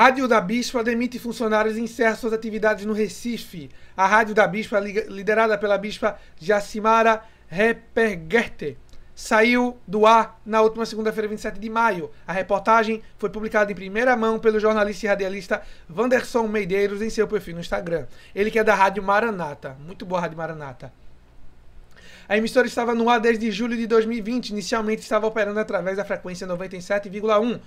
Rádio da Bispa demite funcionários e encerra suas atividades no Recife. A Rádio da Bispa, liderada pela Bispa Jacimara Repergerte, saiu do ar na última segunda-feira, 27 de maio. A reportagem foi publicada em primeira mão pelo jornalista e radialista Vanderson Meideiros em seu perfil no Instagram. Ele que é da Rádio Maranata. Muito boa a Rádio Maranata. A emissora estava no ar desde julho de 2020. Inicialmente estava operando através da frequência 97,1,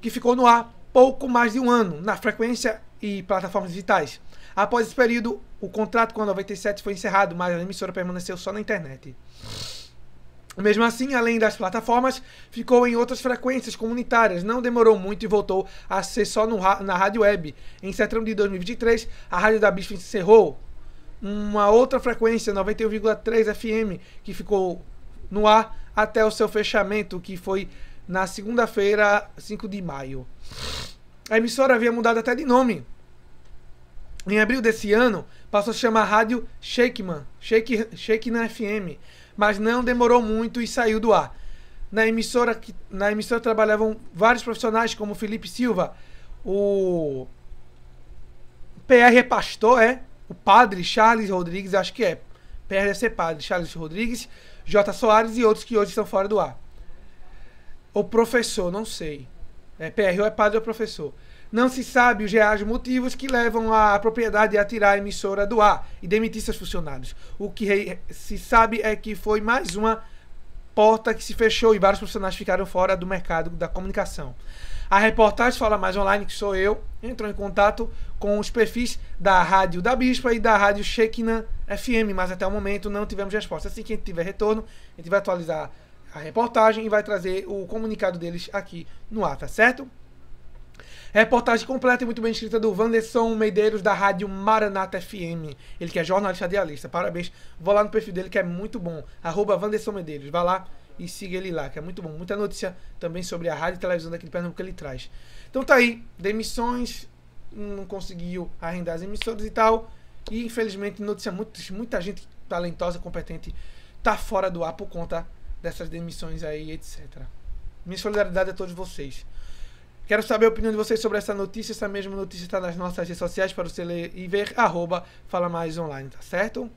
que ficou no ar pouco mais de um ano na frequência e plataformas digitais. Após esse período, o contrato com a 97 foi encerrado, mas a emissora permaneceu só na internet. Mesmo assim, além das plataformas, ficou em outras frequências comunitárias, não demorou muito e voltou a ser só na rádio web. Em setembro de 2023, a Rádio da Bispa encerrou uma outra frequência, 91,3 FM, que ficou no ar até o seu fechamento, que foi na segunda-feira, 5 de maio. A emissora havia mudado até de nome. Em abril desse ano, passou a chamar a rádio Shakeman, Shake, Shake na FM, mas não demorou muito e saiu do ar. Na emissora, na emissora trabalhavam vários profissionais, como Felipe Silva, o PR é pastor, é? O padre Charles Rodrigues, acho que é. PR deve ser padre Charles Rodrigues, J. Soares e outros que hoje estão fora do ar. O professor, não sei. É, PRO é padre ou professor. Não se sabe os reais motivos que levam a propriedade a tirar a emissora do ar e demitir seus funcionários. O que se sabe é que foi mais uma porta que se fechou e vários profissionais ficaram fora do mercado da comunicação. A reportagem Fala Mais Online, que sou eu, entrou em contato com os perfis da Rádio da Bispa e da Rádio Shekinah FM, mas até o momento não tivemos resposta. Assim que a gente tiver retorno, a gente vai atualizar a reportagem e vai trazer o comunicado deles aqui no ar, tá certo? Reportagem completa e muito bem escrita do Vanderson Medeiros, da Rádio Maranata FM. Ele que é jornalista idealista. Parabéns. Vou lá no perfil dele que é muito bom. Arroba Vanderson Medeiros. Vai lá e siga ele lá, que é muito bom. Muita notícia também sobre a rádio e televisão daqui de Pernambuco que ele traz. Então tá aí. Demissões. Não conseguiu arrendar as emissoras e tal. E infelizmente, notícia muito, muita gente talentosa, competente, tá fora do ar por conta dessas demissões aí, etc. Minha solidariedade a todos vocês. Quero saber a opinião de vocês sobre essa notícia. Essa mesma notícia está nas nossas redes sociais para você ler e ver. Arroba Fala Mais Online, tá certo?